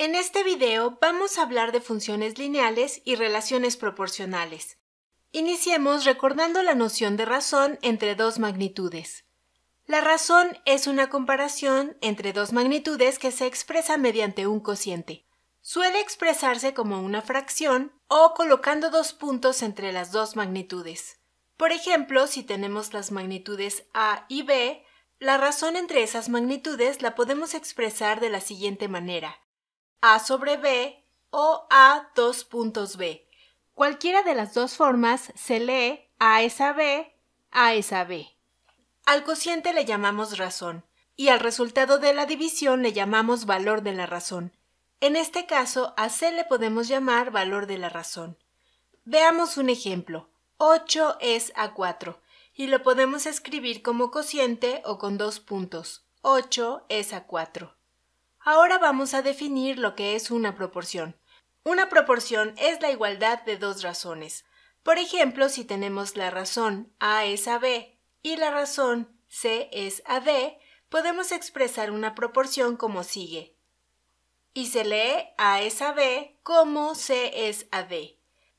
En este video vamos a hablar de funciones lineales y relaciones proporcionales. Iniciemos recordando la noción de razón entre dos magnitudes. La razón es una comparación entre dos magnitudes que se expresa mediante un cociente. Suele expresarse como una fracción o colocando dos puntos entre las dos magnitudes. Por ejemplo, si tenemos las magnitudes A y B, la razón entre esas magnitudes la podemos expresar de la siguiente manera a sobre B o A dos puntos B. Cualquiera de las dos formas se lee A es a B, A es B. Al cociente le llamamos razón y al resultado de la división le llamamos valor de la razón. En este caso, a C le podemos llamar valor de la razón. Veamos un ejemplo. 8 es a 4 y lo podemos escribir como cociente o con dos puntos. 8 es a 4. Ahora vamos a definir lo que es una proporción. Una proporción es la igualdad de dos razones. Por ejemplo, si tenemos la razón A es a B y la razón C es a podemos expresar una proporción como sigue. Y se lee A es a B como C es a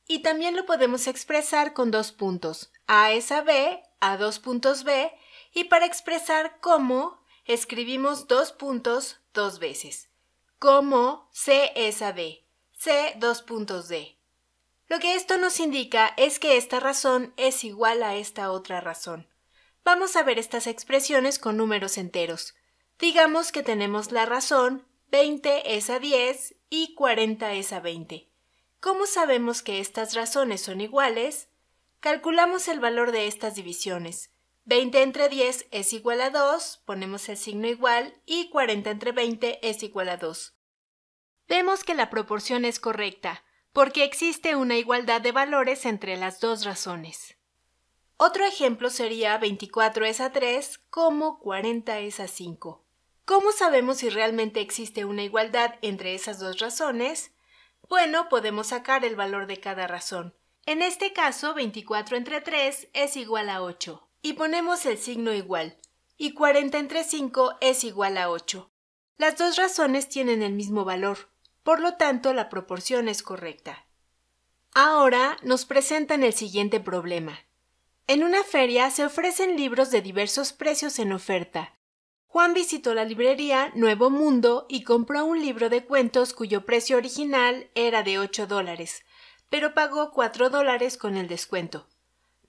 Y también lo podemos expresar con dos puntos, A es a a dos puntos B, y para expresar cómo, escribimos dos puntos dos veces, como C es a B, C dos puntos D. Lo que esto nos indica es que esta razón es igual a esta otra razón. Vamos a ver estas expresiones con números enteros. Digamos que tenemos la razón 20 es a 10 y 40 es a 20. ¿Cómo sabemos que estas razones son iguales? Calculamos el valor de estas divisiones. 20 entre 10 es igual a 2, ponemos el signo igual, y 40 entre 20 es igual a 2. Vemos que la proporción es correcta, porque existe una igualdad de valores entre las dos razones. Otro ejemplo sería 24 es a 3 como 40 es a 5. ¿Cómo sabemos si realmente existe una igualdad entre esas dos razones? Bueno, podemos sacar el valor de cada razón. En este caso, 24 entre 3 es igual a 8 y ponemos el signo igual, y 40 entre 5 es igual a 8. Las dos razones tienen el mismo valor, por lo tanto la proporción es correcta. Ahora nos presentan el siguiente problema. En una feria se ofrecen libros de diversos precios en oferta. Juan visitó la librería Nuevo Mundo y compró un libro de cuentos cuyo precio original era de 8 dólares, pero pagó 4 dólares con el descuento.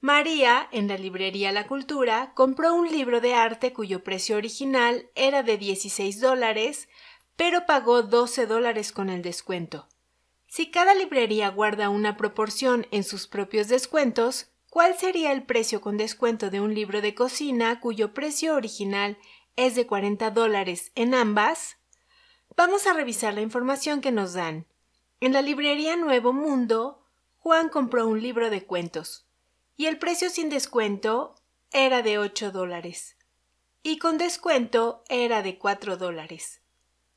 María, en la librería La Cultura, compró un libro de arte cuyo precio original era de 16 dólares, pero pagó 12 dólares con el descuento. Si cada librería guarda una proporción en sus propios descuentos, ¿cuál sería el precio con descuento de un libro de cocina cuyo precio original es de 40 dólares en ambas? Vamos a revisar la información que nos dan. En la librería Nuevo Mundo, Juan compró un libro de cuentos, y el precio sin descuento era de 8 dólares y con descuento era de 4 dólares.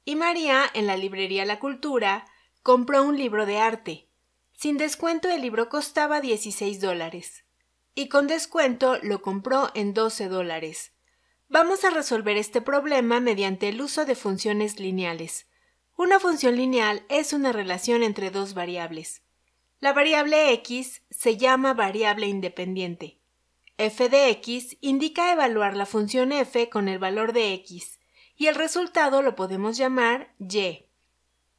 Y María, en la librería La Cultura, compró un libro de arte. Sin descuento el libro costaba 16 dólares y con descuento lo compró en 12 dólares. Vamos a resolver este problema mediante el uso de funciones lineales. Una función lineal es una relación entre dos variables. La variable x se llama variable independiente. f de x indica evaluar la función f con el valor de x y el resultado lo podemos llamar y.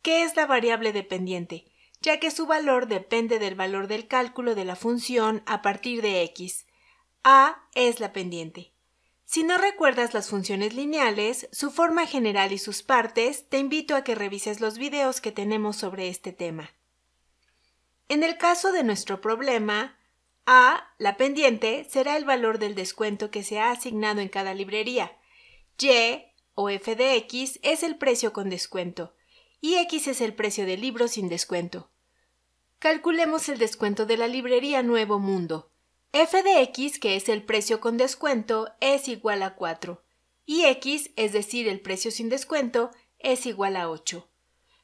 ¿Qué es la variable dependiente? Ya que su valor depende del valor del cálculo de la función a partir de x. a es la pendiente. Si no recuerdas las funciones lineales, su forma general y sus partes, te invito a que revises los videos que tenemos sobre este tema. En el caso de nuestro problema, A, la pendiente, será el valor del descuento que se ha asignado en cada librería. Y o F de X es el precio con descuento y X es el precio del libro sin descuento. Calculemos el descuento de la librería Nuevo Mundo. F de X, que es el precio con descuento, es igual a 4 y X, es decir, el precio sin descuento, es igual a 8.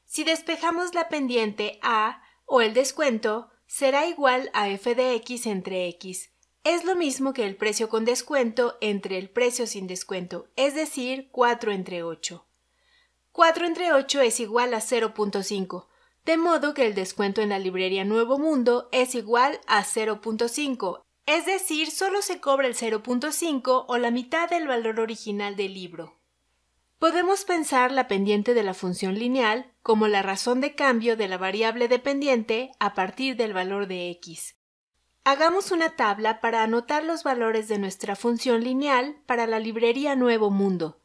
Si despejamos la pendiente A, o el descuento será igual a f de x entre x. Es lo mismo que el precio con descuento entre el precio sin descuento, es decir, 4 entre 8. 4 entre 8 es igual a 0.5, de modo que el descuento en la librería Nuevo Mundo es igual a 0.5, es decir, solo se cobra el 0.5 o la mitad del valor original del libro. Podemos pensar la pendiente de la función lineal como la razón de cambio de la variable dependiente a partir del valor de x. Hagamos una tabla para anotar los valores de nuestra función lineal para la librería Nuevo Mundo.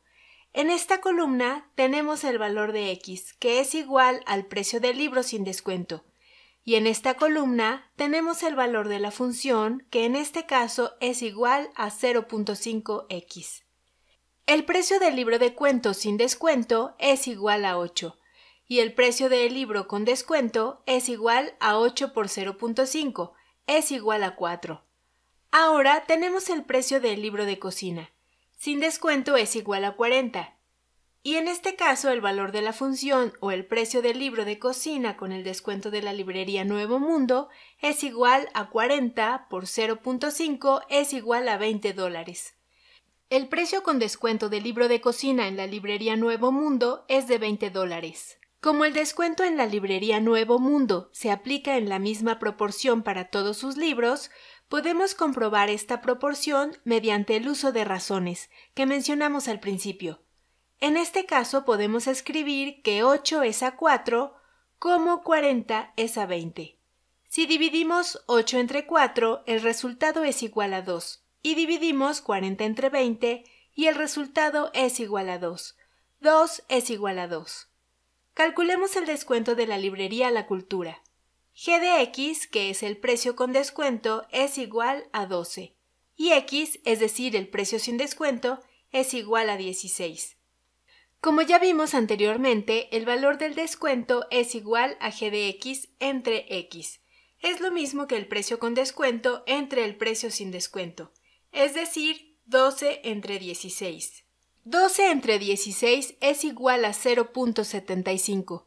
En esta columna tenemos el valor de x, que es igual al precio del libro sin descuento. Y en esta columna tenemos el valor de la función, que en este caso es igual a 0.5x. El precio del libro de cuentos sin descuento es igual a 8 y el precio del libro con descuento es igual a 8 por 0.5, es igual a 4. Ahora tenemos el precio del libro de cocina. Sin descuento es igual a 40. Y en este caso el valor de la función o el precio del libro de cocina con el descuento de la librería Nuevo Mundo es igual a 40 por 0.5 es igual a 20 dólares. El precio con descuento del libro de cocina en la librería Nuevo Mundo es de 20 dólares. Como el descuento en la librería Nuevo Mundo se aplica en la misma proporción para todos sus libros, podemos comprobar esta proporción mediante el uso de razones que mencionamos al principio. En este caso podemos escribir que 8 es a 4 como 40 es a 20. Si dividimos 8 entre 4, el resultado es igual a 2, y dividimos 40 entre 20 y el resultado es igual a 2. 2 es igual a 2. Calculemos el descuento de la librería La Cultura. G de X, que es el precio con descuento, es igual a 12. Y X, es decir, el precio sin descuento, es igual a 16. Como ya vimos anteriormente, el valor del descuento es igual a G de X entre X. Es lo mismo que el precio con descuento entre el precio sin descuento, es decir, 12 entre 16. 12 entre 16 es igual a 0.75,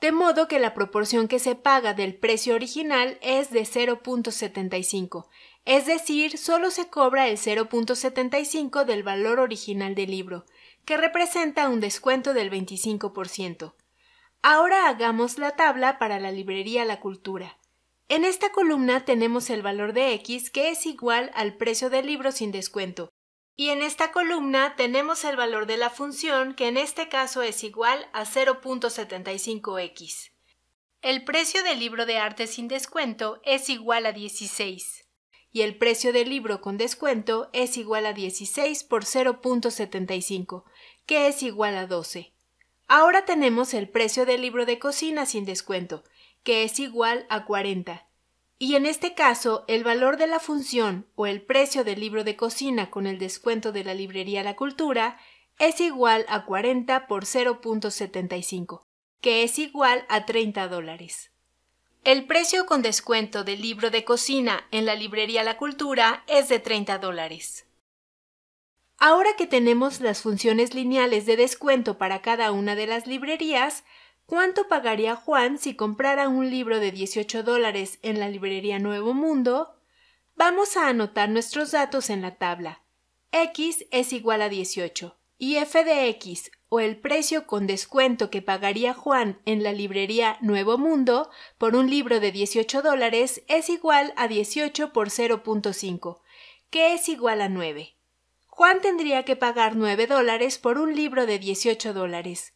de modo que la proporción que se paga del precio original es de 0.75, es decir, solo se cobra el 0.75 del valor original del libro, que representa un descuento del 25%. Ahora hagamos la tabla para la librería La Cultura. En esta columna tenemos el valor de X que es igual al precio del libro sin descuento, y en esta columna tenemos el valor de la función que en este caso es igual a 0.75x. El precio del libro de arte sin descuento es igual a 16 y el precio del libro con descuento es igual a 16 por 0.75, que es igual a 12. Ahora tenemos el precio del libro de cocina sin descuento, que es igual a 40 y en este caso, el valor de la función o el precio del libro de cocina con el descuento de la librería La Cultura es igual a 40 por 0.75, que es igual a 30 dólares. El precio con descuento del libro de cocina en la librería La Cultura es de 30 dólares. Ahora que tenemos las funciones lineales de descuento para cada una de las librerías, ¿Cuánto pagaría Juan si comprara un libro de 18 dólares en la librería Nuevo Mundo? Vamos a anotar nuestros datos en la tabla. X es igual a 18 y f de X o el precio con descuento que pagaría Juan en la librería Nuevo Mundo por un libro de 18 dólares es igual a 18 por 0.5, que es igual a 9. Juan tendría que pagar 9 dólares por un libro de 18 dólares.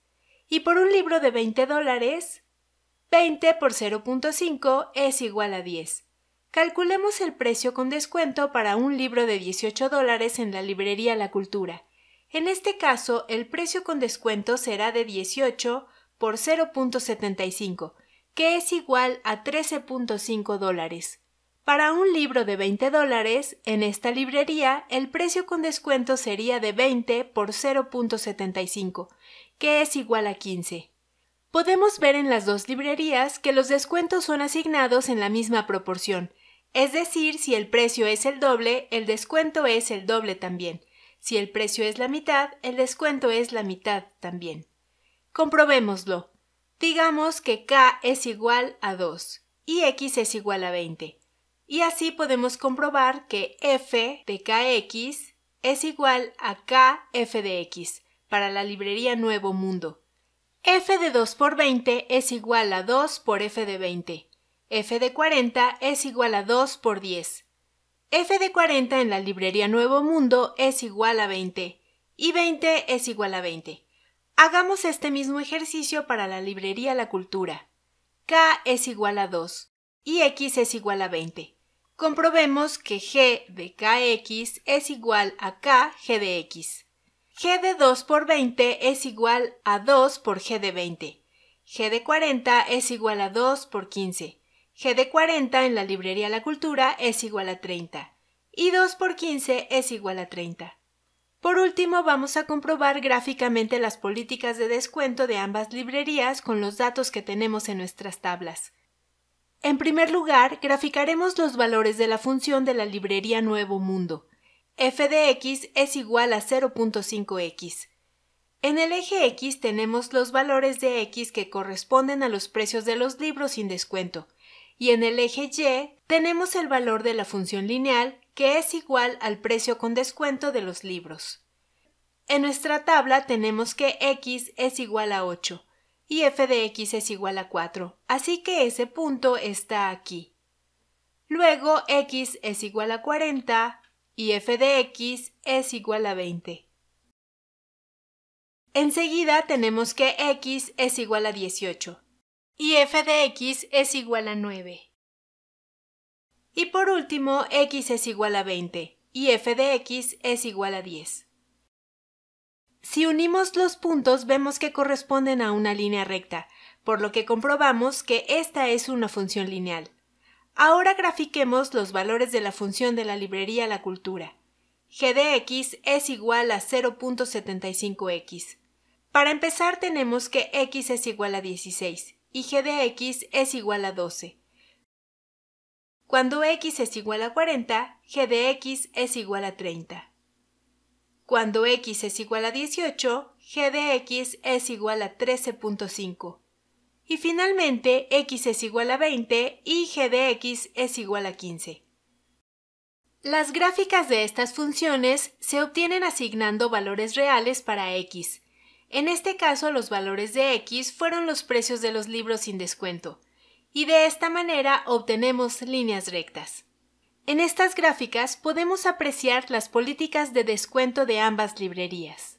Y por un libro de 20 dólares, 20 por 0.5 es igual a 10. Calculemos el precio con descuento para un libro de 18 dólares en la librería La Cultura. En este caso, el precio con descuento será de 18 por 0.75, que es igual a 13.5 dólares. Para un libro de 20 dólares, en esta librería, el precio con descuento sería de 20 por 0.75, que es igual a 15. Podemos ver en las dos librerías que los descuentos son asignados en la misma proporción, es decir, si el precio es el doble, el descuento es el doble también. Si el precio es la mitad, el descuento es la mitad también. Comprobémoslo. Digamos que K es igual a 2 y X es igual a 20. Y así podemos comprobar que F de KX es igual a KF de X, para la librería Nuevo Mundo. F de 2 por 20 es igual a 2 por F de 20. F de 40 es igual a 2 por 10. F de 40 en la librería Nuevo Mundo es igual a 20 y 20 es igual a 20. Hagamos este mismo ejercicio para la librería La Cultura. K es igual a 2 y X es igual a 20. Comprobemos que G de KX es igual a K G de X g de 2 por 20 es igual a 2 por g de 20. g de 40 es igual a 2 por 15. g de 40 en la librería La Cultura es igual a 30. Y 2 por 15 es igual a 30. Por último, vamos a comprobar gráficamente las políticas de descuento de ambas librerías con los datos que tenemos en nuestras tablas. En primer lugar, graficaremos los valores de la función de la librería Nuevo Mundo f de x es igual a 0.5x. En el eje X tenemos los valores de X que corresponden a los precios de los libros sin descuento, y en el eje Y tenemos el valor de la función lineal que es igual al precio con descuento de los libros. En nuestra tabla tenemos que X es igual a 8 y f de X es igual a 4, así que ese punto está aquí. Luego X es igual a 40, y f de x es igual a 20. Enseguida tenemos que x es igual a 18 y f de x es igual a 9. Y por último, x es igual a 20 y f de x es igual a 10. Si unimos los puntos vemos que corresponden a una línea recta, por lo que comprobamos que esta es una función lineal. Ahora grafiquemos los valores de la función de la librería la cultura. g de x es igual a 0.75x. Para empezar tenemos que x es igual a 16 y g de x es igual a 12. Cuando x es igual a 40, g de x es igual a 30. Cuando x es igual a 18, g de x es igual a 13.5. Y finalmente, x es igual a 20 y g de x es igual a 15. Las gráficas de estas funciones se obtienen asignando valores reales para x. En este caso, los valores de x fueron los precios de los libros sin descuento, y de esta manera obtenemos líneas rectas. En estas gráficas podemos apreciar las políticas de descuento de ambas librerías.